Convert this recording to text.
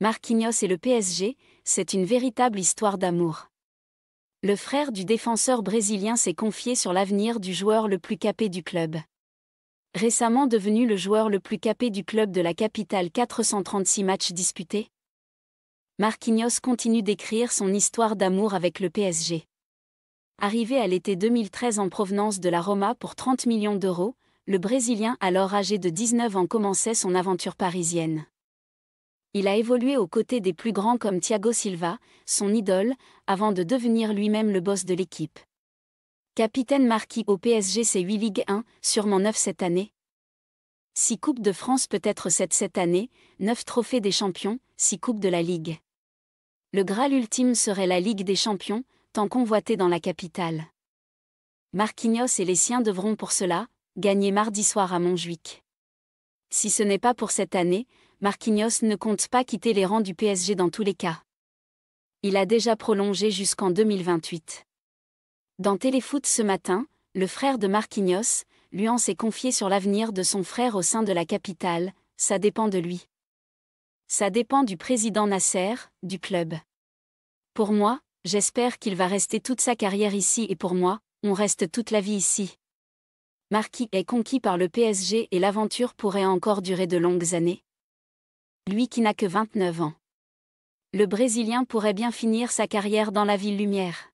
Marquinhos et le PSG, c'est une véritable histoire d'amour. Le frère du défenseur brésilien s'est confié sur l'avenir du joueur le plus capé du club. Récemment devenu le joueur le plus capé du club de la capitale 436 matchs disputés, Marquinhos continue d'écrire son histoire d'amour avec le PSG. Arrivé à l'été 2013 en provenance de la Roma pour 30 millions d'euros, le Brésilien alors âgé de 19 ans commençait son aventure parisienne. Il a évolué aux côtés des plus grands comme Thiago Silva, son idole, avant de devenir lui-même le boss de l'équipe. Capitaine marquis au PSG c'est 8 Ligue 1, sûrement 9 cette année. 6 Coupes de France peut-être 7 cette année, 9 Trophées des Champions, 6 Coupes de la Ligue. Le Graal ultime serait la Ligue des Champions, tant convoitée dans la capitale. Marquinhos et les siens devront pour cela, gagner mardi soir à Montjuic. Si ce n'est pas pour cette année, Marquinhos ne compte pas quitter les rangs du PSG dans tous les cas. Il a déjà prolongé jusqu'en 2028. Dans Téléfoot ce matin, le frère de Marquinhos, en s'est confié sur l'avenir de son frère au sein de la capitale, ça dépend de lui. Ça dépend du président Nasser, du club. Pour moi, j'espère qu'il va rester toute sa carrière ici et pour moi, on reste toute la vie ici. Marquis est conquis par le PSG et l'aventure pourrait encore durer de longues années lui qui n'a que 29 ans. Le Brésilien pourrait bien finir sa carrière dans la ville lumière.